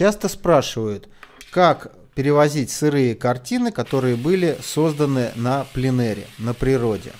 Часто спрашивают, как перевозить сырые картины, которые были созданы на пленере, на природе.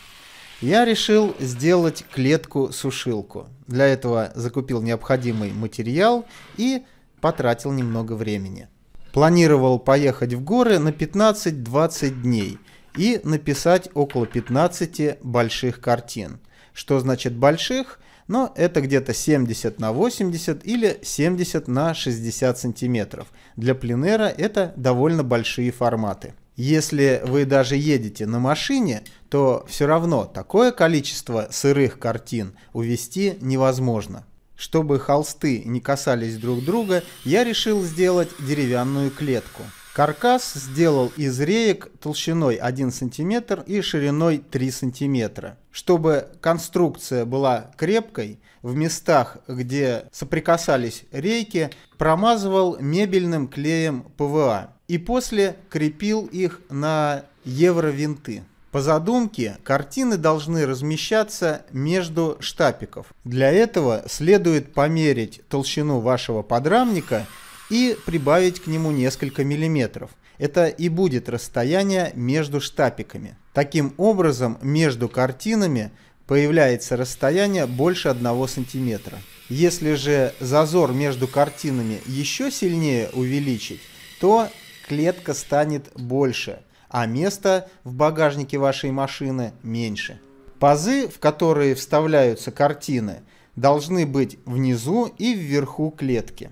Я решил сделать клетку-сушилку. Для этого закупил необходимый материал и потратил немного времени. Планировал поехать в горы на 15-20 дней и написать около 15 больших картин. Что значит больших? но это где-то 70 на 80 или 70 на 60 сантиметров. Для пленера это довольно большие форматы. Если вы даже едете на машине, то все равно такое количество сырых картин увести невозможно. Чтобы холсты не касались друг друга, я решил сделать деревянную клетку – Каркас сделал из реек толщиной 1 см и шириной 3 см. Чтобы конструкция была крепкой, в местах, где соприкасались рейки, промазывал мебельным клеем ПВА и после крепил их на евровинты. По задумке, картины должны размещаться между штапиков. Для этого следует померить толщину вашего подрамника и прибавить к нему несколько миллиметров. Это и будет расстояние между штапиками. Таким образом, между картинами появляется расстояние больше 1 сантиметра. Если же зазор между картинами еще сильнее увеличить, то клетка станет больше, а место в багажнике вашей машины меньше. Пазы, в которые вставляются картины, должны быть внизу и вверху клетки.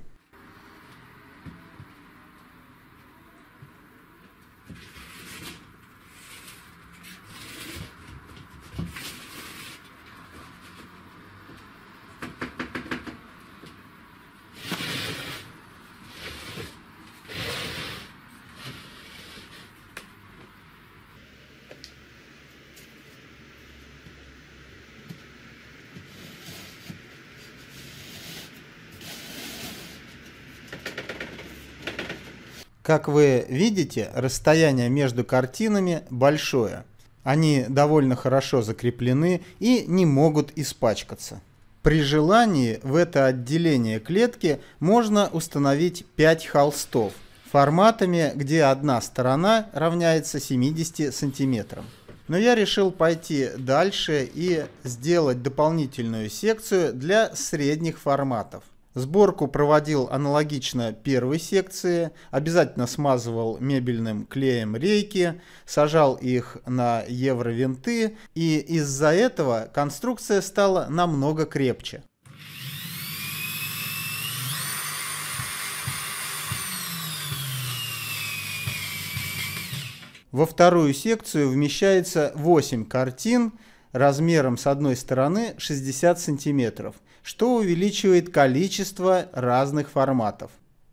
Как вы видите, расстояние между картинами большое. Они довольно хорошо закреплены и не могут испачкаться. При желании в это отделение клетки можно установить 5 холстов форматами, где одна сторона равняется 70 сантиметрам. Но я решил пойти дальше и сделать дополнительную секцию для средних форматов. Сборку проводил аналогично первой секции, обязательно смазывал мебельным клеем рейки, сажал их на евровинты, и из-за этого конструкция стала намного крепче. Во вторую секцию вмещается 8 картин размером с одной стороны 60 сантиметров – что увеличивает количество разных форматов.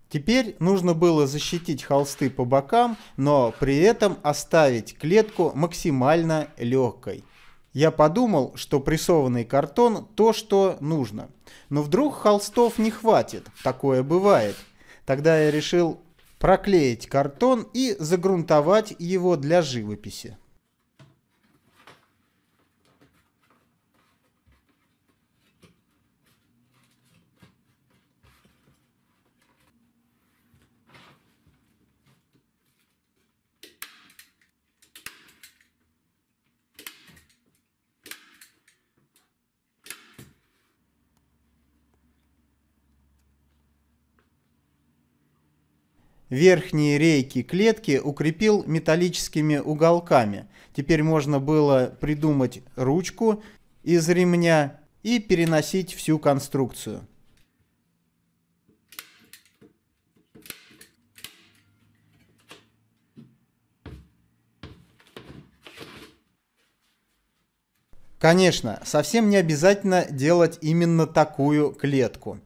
Теперь нужно было защитить холсты по бокам, но при этом оставить клетку максимально легкой. Я подумал, что прессованный картон то, что нужно. Но вдруг холстов не хватит, такое бывает. Тогда я решил проклеить картон и загрунтовать его для живописи. Верхние рейки клетки укрепил металлическими уголками. Теперь можно было придумать ручку из ремня и переносить всю конструкцию. Конечно, совсем не обязательно делать именно такую клетку.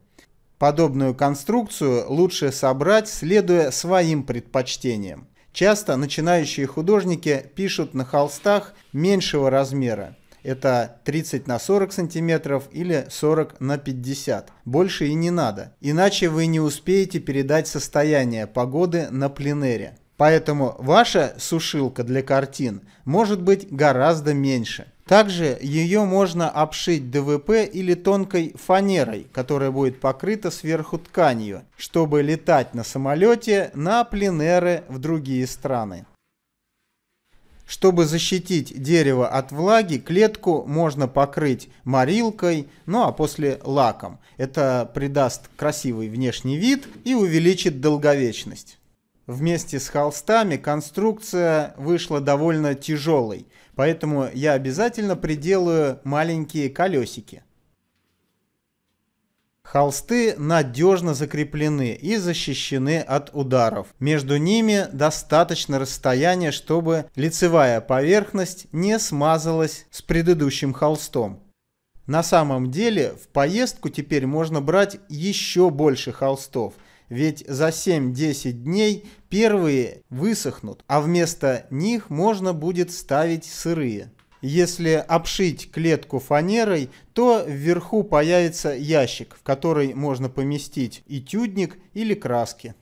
Подобную конструкцию лучше собрать, следуя своим предпочтениям. Часто начинающие художники пишут на холстах меньшего размера. Это 30 на 40 сантиметров или 40 на 50. Больше и не надо. Иначе вы не успеете передать состояние погоды на пленере. Поэтому ваша сушилка для картин может быть гораздо меньше. Также ее можно обшить ДВП или тонкой фанерой, которая будет покрыта сверху тканью, чтобы летать на самолете на пленеры в другие страны. Чтобы защитить дерево от влаги, клетку можно покрыть морилкой, ну а после лаком. Это придаст красивый внешний вид и увеличит долговечность вместе с холстами конструкция вышла довольно тяжелой, поэтому я обязательно приделаю маленькие колесики. Холсты надежно закреплены и защищены от ударов. Между ними достаточно расстояния, чтобы лицевая поверхность не смазалась с предыдущим холстом. На самом деле в поездку теперь можно брать еще больше холстов – ведь за 7-10 дней первые высохнут, а вместо них можно будет ставить сырые. Если обшить клетку фанерой, то вверху появится ящик, в который можно поместить и тюдник или краски.